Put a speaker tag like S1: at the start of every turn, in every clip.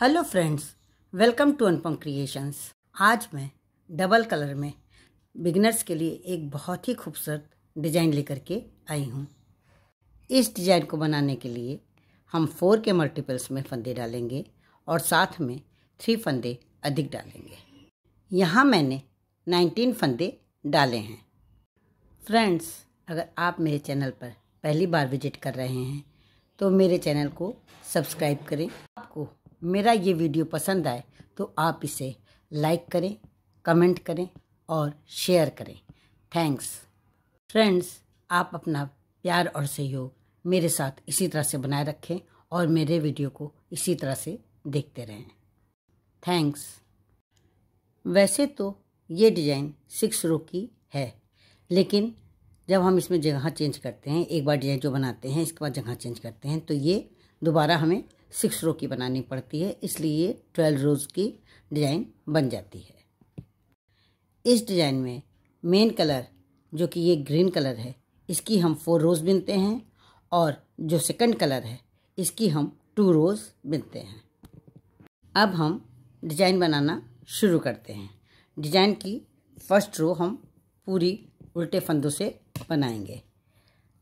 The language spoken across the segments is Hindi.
S1: hello friends welcome to Anupam creations आज मैं डबल कलर में बिगनर्स के लिए एक बहुत ही खूबसूरत डिज़ाइन लेकर के आई हूँ इस डिज़ाइन को बनाने के लिए हम फोर के मल्टीपल्स में फंदे डालेंगे और साथ में थ्री फंदे अधिक डालेंगे यहाँ मैंने नाइनटीन फंदे डाले हैं फ्रेंड्स अगर आप मेरे चैनल पर पहली बार विजिट कर रहे हैं तो मेरे चैनल को सब्सक्राइब करें आपको मेरा ये वीडियो पसंद आए तो आप इसे लाइक करें कमेंट करें और शेयर करें थैंक्स फ्रेंड्स आप अपना प्यार और सहयोग मेरे साथ इसी तरह से बनाए रखें और मेरे वीडियो को इसी तरह से देखते रहें थैंक्स वैसे तो ये डिज़ाइन सिक्स रो की है लेकिन जब हम इसमें जगह चेंज करते हैं एक बार डिज़ाइन जो बनाते हैं इसके बाद जगह चेंज करते हैं तो ये दोबारा हमें सिक्स रो की बनानी पड़ती है इसलिए ट्वेल्व रोज़ की डिज़ाइन बन जाती है इस डिज़ाइन में मेन कलर जो कि ये ग्रीन कलर है इसकी हम फोर रोज़ बिनते हैं और जो सेकंड कलर है इसकी हम टू रोज़ बिनते हैं अब हम डिज़ाइन बनाना शुरू करते हैं डिज़ाइन की फर्स्ट रो हम पूरी उल्टे फंदों से बनाएंगे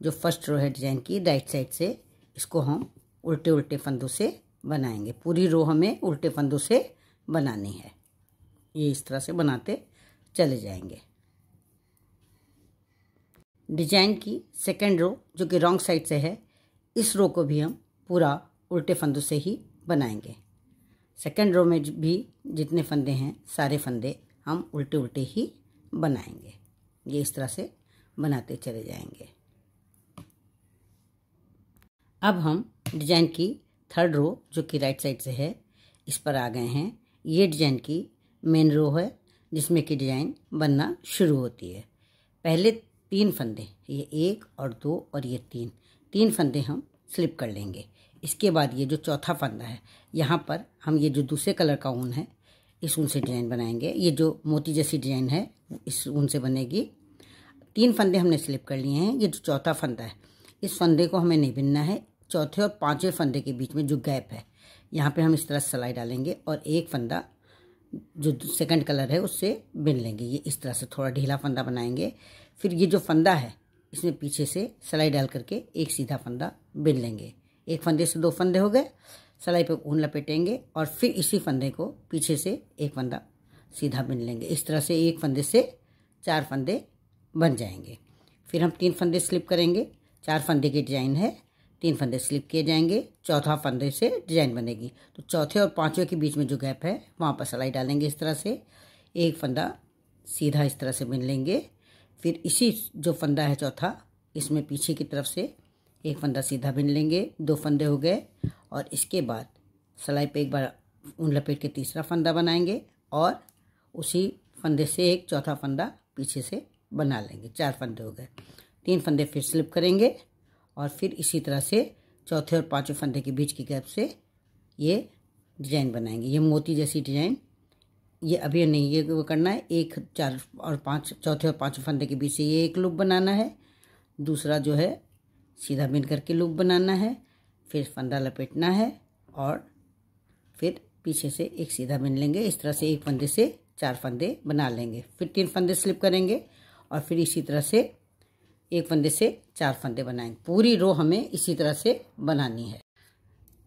S1: जो फर्स्ट रो है डिज़ाइन की राइट साइड से इसको हम उल्टे उल्टे फंदों से बनाएंगे पूरी रो हमें उल्टे फंदों से बनानी है ये इस तरह से बनाते चले जाएंगे डिजाइन की सेकेंड रो जो कि रॉन्ग साइड से है इस रो को भी हम पूरा उल्टे फंदों से ही बनाएंगे सेकेंड रो में भी जितने फंदे हैं सारे फंदे हम उल्टे उल्टे ही बनाएंगे ये इस तरह से बनाते चले जाएंगे अब हम डिजाइन की थर्ड रो जो कि राइट साइड से है इस पर आ गए हैं ये डिजाइन की मेन रो है जिसमें कि डिजाइन बनना शुरू होती है पहले तीन फंदे ये एक और दो और ये तीन तीन फंदे हम स्लिप कर लेंगे इसके बाद ये जो चौथा फंदा है यहाँ पर हम ये जो दूसरे कलर का ऊन है इस ऊन से डिजाइन बनाएंगे ये जो मोती जैसी डिजाइन है इस ऊन से बनेगी तीन फंदे हमने स्लिप कर लिए हैं ये जो चौथा फंदा है इस फंदे को हमें नहीं बिनना है चौथे और पांचवे फंदे के बीच में जो गैप है यहाँ पे हम इस तरह सिलाई डालेंगे और एक फंदा जो सेकंड कलर है उससे बिन लेंगे ये इस तरह से थोड़ा ढीला फंदा बनाएंगे फिर ये जो फंदा है इसमें पीछे से सलाई डाल करके एक सीधा फंदा बिन लेंगे एक फंदे से दो फंदे हो गए सलाई पर ऊन लपेटेंगे और फिर इसी फंदे को पीछे से एक फंदा सीधा बिन लेंगे इस तरह से एक फंदे से चार फंदे बन जाएंगे फिर हम तीन फंदे स्लिप करेंगे चार फंदे की डिजाइन है तीन फंदे स्लिप किए जाएंगे चौथा फंदे से डिजाइन बनेगी तो चौथे और पाँचवें के बीच में जो गैप है वहाँ पर सिलाई डालेंगे इस तरह से एक फंदा सीधा इस तरह से बिन लेंगे फिर इसी जो फंदा है चौथा इसमें पीछे की तरफ से एक फंदा सीधा बिन लेंगे दो फंदे हो गए और इसके बाद सिलाई पर एक बार उन लपेट के तीसरा फंदा बनाएंगे और उसी फंदे से एक चौथा फंदा पीछे से बना लेंगे चार फंदे हो गए तीन फंदे फिर स्लिप करेंगे और फिर इसी तरह से चौथे और पांचवें फंदे के बीच की गैप से ये डिजाइन बनाएंगे ये मोती जैसी डिजाइन ये अभी नहीं ये वो करना है एक चार और पाँच चौथे और पांचवें फंदे के बीच से ये एक लूप बनाना है दूसरा जो है सीधा बिन करके लूप बनाना है फिर फंदा लपेटना है और फिर पीछे से एक सीधा बिन लेंगे इस तरह से एक फंदे से चार फंदे बना लेंगे फिर तीन फंदे स्लिप करेंगे और फिर इसी तरह से एक फंदे से चार फंदे बनाएंगे पूरी रो हमें इसी तरह से बनानी है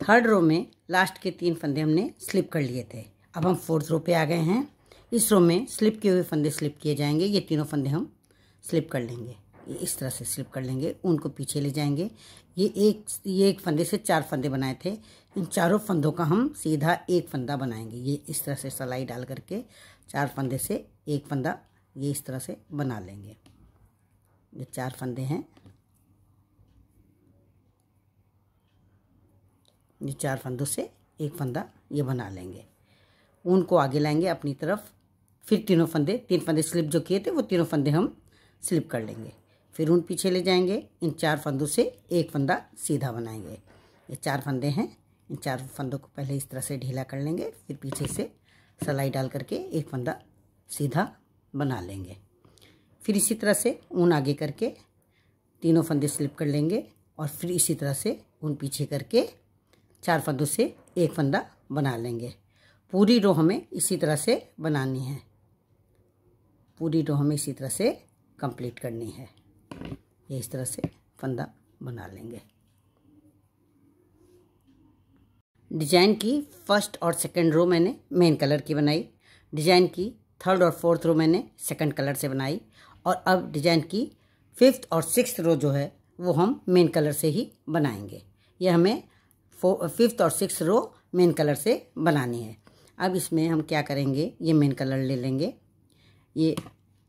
S1: थर्ड रो में लास्ट के तीन फंदे हमने स्लिप कर लिए थे अब हम फोर्थ रो पे आ गए हैं इस रो में स्लिप किए हुए फंदे स्लिप किए जाएंगे ये तीनों फंदे हम स्लिप कर लेंगे इस तरह से स्लिप कर लेंगे उनको पीछे ले जाएंगे ये एक ये एक फंदे से चार फंदे बनाए थे इन चारों फंदों का हम सीधा एक फंदा बनाएंगे ये इस तरह से सलाई डाल करके चार फंदे से एक फंदा ये इस तरह से बना लेंगे ये चार फंदे हैं ये चार फंदों से एक फंदा ये बना लेंगे ऊन को आगे लाएंगे अपनी तरफ फिर तीनों फंदे तीन फंदे स्लिप जो किए थे वो तीनों फंदे हम स्लिप कर लेंगे फिर ऊन पीछे ले जाएंगे इन चार फंदों से एक फंदा सीधा बनाएंगे ये चार फंदे हैं इन चार फंदों को पहले इस तरह से ढीला कर लेंगे फिर पीछे से सलाई डाल करके एक फंदा सीधा बना लेंगे फिर इसी तरह से ऊन आगे करके तीनों फंदे स्लिप कर लेंगे और फिर इसी तरह से ऊन पीछे करके चार फंदों से एक फंदा बना लेंगे पूरी रो हमें इसी तरह से बनानी है पूरी रो हमें इसी तरह से कंप्लीट करनी है ये इस तरह से फंदा बना लेंगे डिजाइन की फर्स्ट और सेकंड रो मैंने मेन कलर की बनाई डिजाइन की थर्ड और फोर्थ रो मैंने सेकंड कलर से बनाई और अब डिजाइन की फिफ्थ और सिक्स्थ रो जो है वो हम मेन कलर से ही बनाएंगे ये हमें फो फिफ्थ और सिक्स रो मेन कलर से बनानी है अब इसमें हम क्या करेंगे ये मेन कलर ले लेंगे ये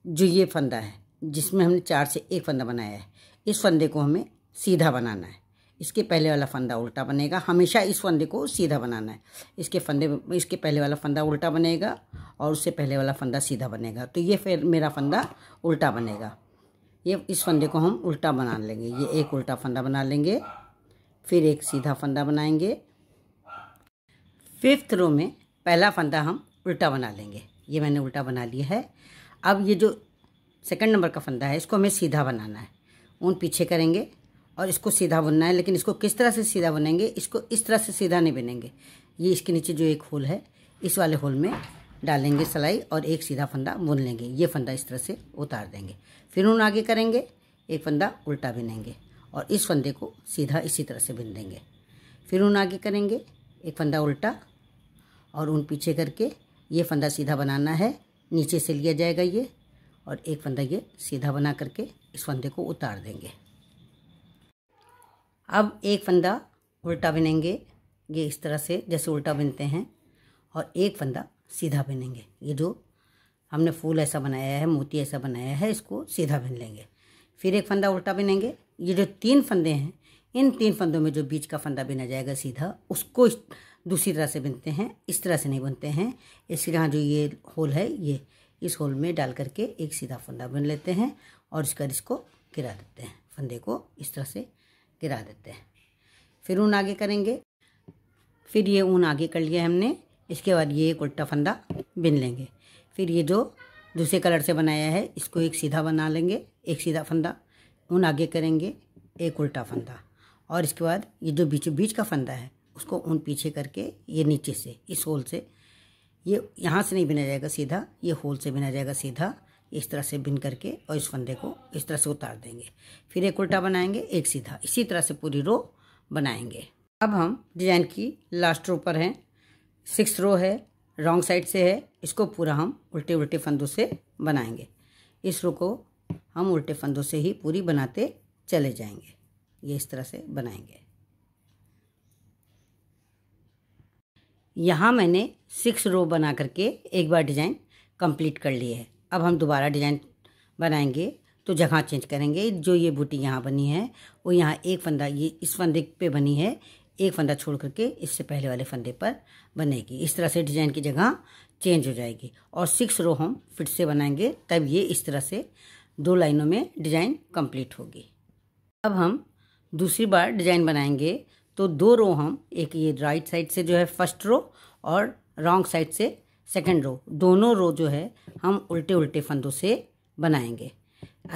S1: जो ये फंदा है जिसमें हमने चार से एक फंदा बनाया है इस फंदे को हमें सीधा बनाना है इसके पहले वाला फंदा उल्टा बनेगा हमेशा इस फंदे को सीधा बनाना है इसके फंदे इसके पहले वाला फंदा उल्टा बनेगा और उससे पहले वाला फंदा सीधा बनेगा तो ये फिर मेरा फंदा उल्टा बनेगा ये इस फंदे को हम उल्टा बना लेंगे ये एक उल्टा फंदा बना लेंगे फिर एक सीधा फंदा बनाएंगे फिफ्थ रो में पहला फंदा हम उल्टा बना लेंगे ये मैंने उल्टा बना लिया है अब ये जो सेकंड नंबर का फंदा है इसको हमें सीधा बनाना है ऊन पीछे करेंगे और इसको सीधा बुनना है लेकिन इसको किस तरह से सीधा बुनेंगे इसको इस तरह से सीधा नहीं बुनेंगे ये इसके नीचे जो एक होल है इस वाले होल में डालेंगे सिलाई और एक सीधा फंदा बुन लेंगे ये फंदा इस तरह से उतार देंगे फिर ऊन आगे करेंगे एक फंदा उल्टा बिनेंगे और इस फंदे को सीधा इसी तरह से देंगे फिर उन आगे करेंगे एक फंदा उल्टा और उन पीछे करके ये फंदा सीधा बनाना है नीचे से लिया जाएगा ये और एक फंदा ये सीधा बना करके इस फंदे को उतार देंगे अब एक फंदा उल्टा बिनेंगे ये इस तरह से जैसे उल्टा बिनते हैं और एक फंदा सीधा बिनेंगे ये जो हमने फूल ऐसा बनाया है मोती ऐसा बनाया है इसको सीधा बिन लेंगे फिर एक फंदा उल्टा बिनेंगे ये जो तीन फंदे हैं इन तीन फंदों में जो बीच का फंदा बिना जाएगा सीधा उसको दूसरी तरह से बिनते हैं इस तरह से नहीं बुनते हैं इसके यहाँ जो ये होल है ये इस होल में डाल करके एक सीधा फंदा बुन लेते हैं और इसका इसको गिरा देते हैं फंदे को इस तरह से गिरा देते हैं फिर ऊन आगे करेंगे फिर ये ऊन आगे कर लिया हमने इसके बाद ये एक उल्टा फंदा बिन लेंगे फिर ये जो दूसरे कलर से बनाया है इसको एक सीधा बना लेंगे एक सीधा फंदा ऊन आगे करेंगे एक उल्टा फंदा और इसके बाद ये जो बीच बीच का फंदा है उसको ऊन पीछे करके ये नीचे से इस होल से ये यहाँ से नहीं बिना जाएगा सीधा ये होल से बिना जाएगा सीधा इस तरह से बिन करके और इस फंदे को इस तरह से उतार देंगे फिर एक उल्टा बनाएंगे एक सीधा इसी तरह से पूरी रो बनाएंगे अब हम डिजाइन की लास्ट रो पर हैं सिक्स रो है रॉन्ग साइड से है इसको पूरा हम उल्टे उल्टे फंदों से बनाएंगे इस रो को हम उल्टे फंदों से ही पूरी बनाते चले जाएंगे ये इस तरह से बनाएंगे यहाँ मैंने सिक्स रो बना करके एक बार डिज़ाइन कंप्लीट कर ली है अब हम दोबारा डिज़ाइन बनाएंगे तो जगह चेंज करेंगे जो ये बूटी यहाँ बनी है वो यहाँ एक फंदा ये इस फंदे पे बनी है एक फंदा छोड़ करके इससे पहले वाले फंदे पर बनेगी इस तरह से डिजाइन की जगह चेंज हो जाएगी और सिक्स रो हम फिर से बनाएंगे तब ये इस तरह से दो लाइनों में डिजाइन कंप्लीट होगी अब हम दूसरी बार डिजाइन बनाएंगे तो दो रो हम एक ये राइट साइड से जो है फर्स्ट रो और रॉन्ग साइड से सेकंड रो दोनों रो जो है हम उल्टे उल्टे फंदों से बनाएंगे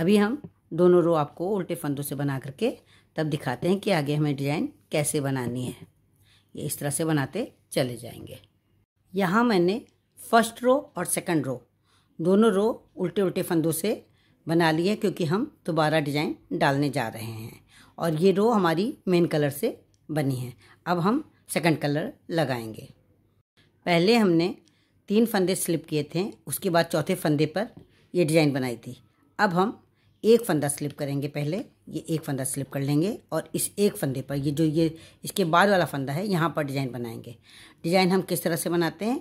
S1: अभी हम दोनों रो आपको उल्टे फंदों से बना करके तब दिखाते हैं कि आगे हमें डिजाइन कैसे बनानी है ये इस तरह से बनाते चले जाएंगे यहाँ मैंने फर्स्ट रो और सेकंड रो दोनों रो उल्टे उल्टे फंदों से बना लिए क्योंकि हम दोबारा डिजाइन डालने जा रहे हैं और ये रो हमारी मेन कलर से बनी है अब हम सेकंड कलर लगाएंगे पहले हमने तीन फंदे स्लिप किए थे उसके बाद चौथे फंदे पर ये डिज़ाइन बनाई थी अब हम एक फंदा स्लिप करेंगे पहले ये एक फंदा स्लिप कर लेंगे और इस एक फंदे पर ये जो ये इसके बाद वाला फंदा है यहाँ पर डिज़ाइन बनाएंगे डिज़ाइन हम किस तरह से बनाते हैं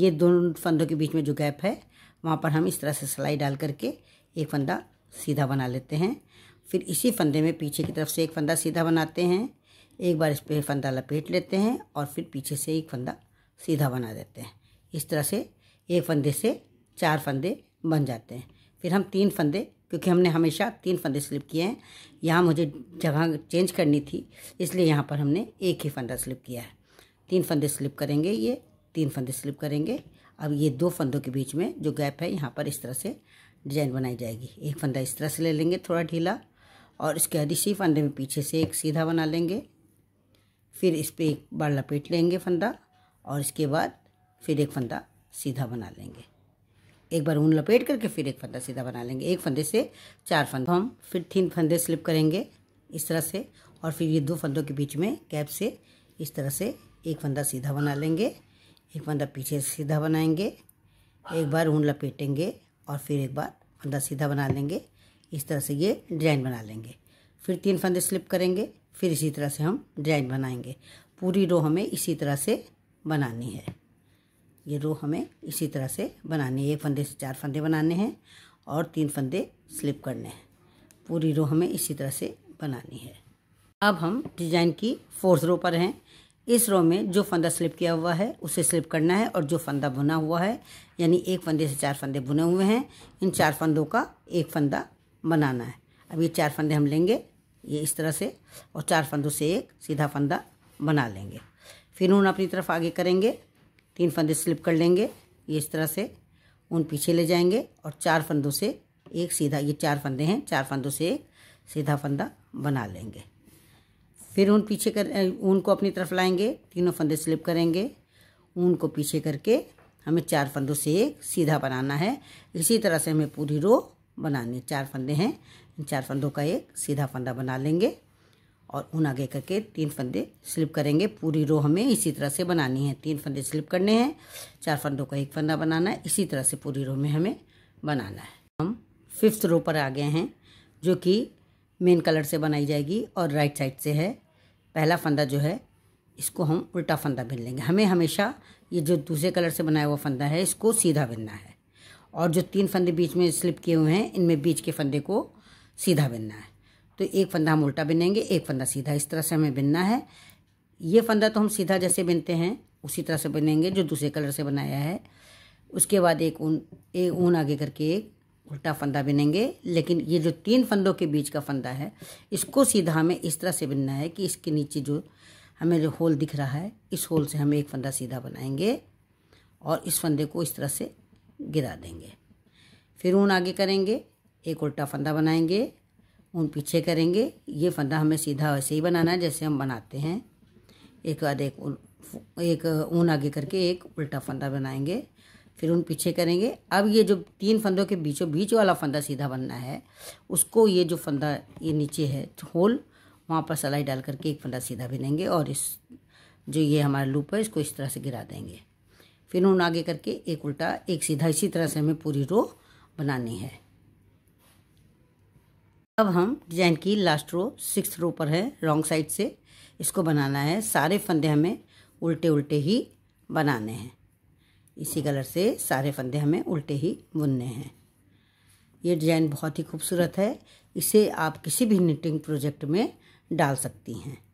S1: ये दोनों फंदों के बीच में जो गैप है वहाँ पर हम इस तरह से सिलाई डाल करके एक फंदा सीधा बना लेते हैं फिर इसी फंदे में पीछे की तरफ से एक फंदा सीधा बनाते हैं एक बार इस पर फंदा लपेट लेते हैं और फिर पीछे से एक फंदा सीधा बना देते हैं इस तरह से एक फंदे से चार फंदे बन जाते हैं फिर हम तीन फंदे क्योंकि हमने हमेशा तीन फंदे स्लिप किए हैं यहाँ मुझे जगह चेंज करनी थी इसलिए यहाँ पर हमने एक ही फंदा स्लिप किया है तीन फंदे स्लिप करेंगे ये तीन फंदे स्लिप करेंगे अब ये दो फंदों के बीच में जो गैप है यहाँ पर इस तरह से डिज़ाइन बनाई जाएगी एक फंदा इस तरह से ले लेंगे थोड़ा ढीला और इसके बाद इसी फंदे में पीछे से एक सीधा बना लेंगे फिर इस पर एक बार लपेट लेंगे फंदा और इसके बाद फिर एक फंदा सीधा बना लेंगे एक बार ऊन लपेट करके फिर एक फंदा सीधा बना लेंगे एक फंदे से चार फंद हम फिर तीन फंदे स्लिप करेंगे इस तरह से और फिर ये दो फंदों के बीच में कैप से इस तरह से एक फंदा सीधा बना लेंगे एक फंदा पीछे से सीधा बनाएंगे एक बार ऊन लपेटेंगे और फिर एक बार फंदा सीधा बना लेंगे इस तरह से ये डिजाइन बना लेंगे फिर तीन फंदे स्लिप करेंगे फिर इसी तरह से हम डिजाइन बनाएंगे पूरी रो हमें इसी तरह से बनानी है ये रो हमें इसी तरह से बनानी है एक फंदे से चार फंदे बनाने हैं और तीन फंदे स्लिप करने हैं पूरी रो हमें इसी तरह से बनानी है अब हम डिजाइन की फोर्थ रो पर हैं इस रो में जो फंदा स्लिप किया हुआ है उसे स्लिप करना है और जो फंदा बुना हुआ है यानी एक फंदे से चार फंदे बुने हुए हैं इन चार फंदों का एक फंदा बनाना है अब ये चार फंदे हम लेंगे ये इस तरह से और चार फंदों से एक सीधा फंदा बना लेंगे फिर उन अपनी तरफ आगे करेंगे तीन फंदे स्लिप कर लेंगे ये इस तरह से उन पीछे ले जाएंगे और चार फंदों से एक सीधा ये चार फंदे हैं चार फंदों से एक सीधा फंदा बना लेंगे फिर ऊन पीछे कर ऊन को अपनी तरफ लाएंगे तीनों फंदे स्लिप करेंगे ऊन को पीछे करके हमें चार फंदों से एक सीधा बनाना है इसी तरह से हमें पूरी रो बनानी है चार फंदे हैं इन चार फंदों का एक सीधा फंदा बना लेंगे और ऊन आगे करके तीन फंदे स्लिप करेंगे पूरी रो हमें इसी तरह से बनानी है तीन फंदे स्लिप करने हैं चार फंदों का एक फंदा बनाना है इसी तरह से पूरी रो में हमें बनाना है हम फिफ्थ रो पर आ गए हैं जो कि मेन कलर से बनाई जाएगी और राइट साइड से है पहला फंदा जो है इसको हम उल्टा फंदा बिन लेंगे हमें हमेशा ये जो दूसरे कलर से बनाया हुआ फंदा है इसको सीधा बिनना है और जो तीन फंदे बीच में स्लिप किए हुए हैं इनमें बीच के फंदे को सीधा बिनना है तो एक फंदा हम उल्टा बिनेंगे एक फंदा सीधा इस तरह से हमें बिनना है ये फंदा तो हम सीधा जैसे बिनते हैं उसी तरह से बिनेंगे जो दूसरे कलर से बनाया है उसके बाद एक ऊन एक ऊन आगे करके एक उल्टा फंदा बिनेंगे लेकिन ये जो तीन फंदों के बीच का फंदा है इसको सीधा हमें इस तरह से बिनना है कि इसके नीचे जो हमें जो होल दिख रहा है इस होल से हम एक फंदा सीधा बनाएंगे और इस फंदे को इस तरह से गिरा देंगे फिर ऊन आगे करेंगे एक उल्टा फंदा बनाएंगे ऊन पीछे करेंगे ये फंदा हमें सीधा वैसे ही बनाना है जैसे हम बनाते हैं एक बाद एक एक ऊन आगे करके एक उल्टा फंदा बनाएंगे फिर उन पीछे करेंगे अब ये जो तीन फंदों के बीचों बीच वाला फंदा सीधा बनना है उसको ये जो फंदा ये नीचे है होल वहाँ पर सलाई डाल करके एक फंदा सीधा बिनेंगे और इस जो ये हमारा लूप है इसको इस तरह से गिरा देंगे फिर उन आगे करके एक उल्टा एक सीधा इसी तरह से हमें पूरी रो बनानी है अब हम डिजाइन की लास्ट रो सिक्स रो पर है रॉन्ग साइड से इसको बनाना है सारे फंदे हमें उल्टे उल्टे ही बनाने हैं इसी कलर से सारे फंदे हमें उल्टे ही बुनने हैं ये डिज़ाइन बहुत ही खूबसूरत है इसे आप किसी भी निटिंग प्रोजेक्ट में डाल सकती हैं